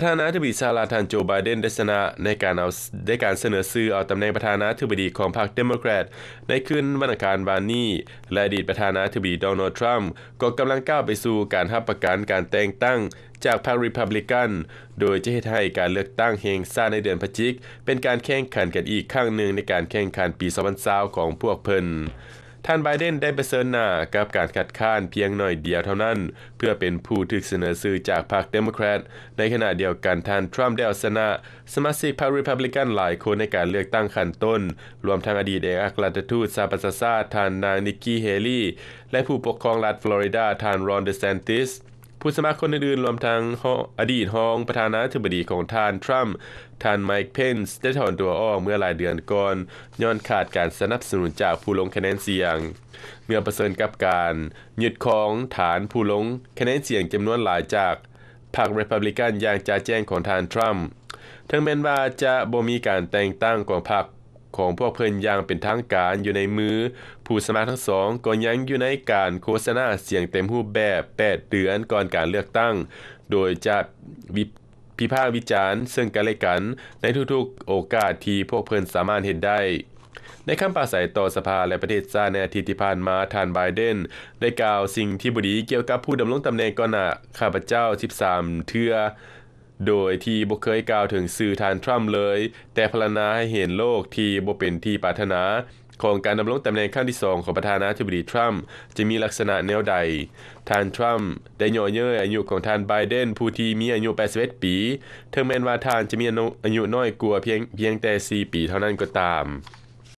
ประธานาธิบดีสหรัฐานโจไบเดนได้ชนะในการเอาได้การเสนอซื้อ เอาตำแหน่งประธานาธิบดีของพรรคเดโมแครตในคืนวันอังคารวานนี้และอดีตประธานาธิบดีโดนัลด์ทรัมป์ก็กำลังก้าวไปสู่การรับประกันการแต่งตั้งจากพรรครีพับลิกัน โดยจะให้ให้การเลือกตั้งเฮงซ่าในเดือนพฤศจิก เป็นการแข่งขันกันอีกครั้งหนึ่งในการแข่งขันปี2020ของพวกเพิ่นท่านไบเดนได้เผชิญหน้ากับการขัดข้านเพียงหน่อยเดียวเท่านั้น เพื่อเป็นผู้ถูกเสนอชื่อจากพรรคเดโมแครตในขณะเดียวกันท่าน ทรัมป์ได้เอาชนะสมาชิกพรรครีพับลิกันหลายคนในการเลือกตั้งขั้นต้น รวมทั้งอดีตเอกอัครราชทูตสหประชาชาติท่านนางนิกกี้เฮลี่ และผู้ปกครองรัฐฟลอริดาท่านรอนเดซานติสผู้สมัครคนอื่นๆรวมทั้งอดีตห้องประธานาธิบดีของท่านทรัมป์ท่านไมค์เพนส์ได้ถอนตัวออกเมื่อหลายเดือนก่อนย้อนขาดการสนับสนุนจากผู้ลงคะแนนเสียง เมื่อประเสริญกับการยึดของฐานผู้ลงคะแนนเสียงจำนวนหลายจากพรรครีพับลิกันอย่างจะแจ้งของท่านทรัมป์ถึงแม้ว่าจะบ่มีการแต่งตั้งของพรรคของพวกเพิ่นอย่างเป็นทางการอยู่ในมือ ผู้สมัครทั้งสองก็ยังอยู่ในการโฆษณาเสียงเต็มรูปแบบ 8เดือนก่อนการเลือกตั้ง โดยจะวิพิพากวิจารณ์ซึ่งกันและกัน ในทุกๆ โอกาสที่พวกเพิ่นสามารถเห็นได้ ในคาปราศัยต่อสภาและประเทศชาติในอาทิตย์ที่ผ่านมาทานไบเดนได้กล่าวสิ่งที่บุดีเกี่ยวกับผู้ดำรงตำแหน่งก่อนหน้าข้าพเจ้า 13เทือโดยที่บ่เคยกล่าวถึงสื่อทานทรัมป์เลย แต่พลนาให้เห็นโลกที่บ่เป็นที่ปรารถนา ของการดำรงตำแหน่งขั้นที่2ของประธานาธิบดีทรัมป์จะมีลักษณะแนวใด ทานทรัมป์ได้ย่อเย้ยอายุของทานไบเดนผู้ที่มีอายุ81ปีถึงแม้นว่าทานจะมีอายุน้อยกว่าเพียงเพียงแต่ 4 ปีเท่านั้นก็ตาม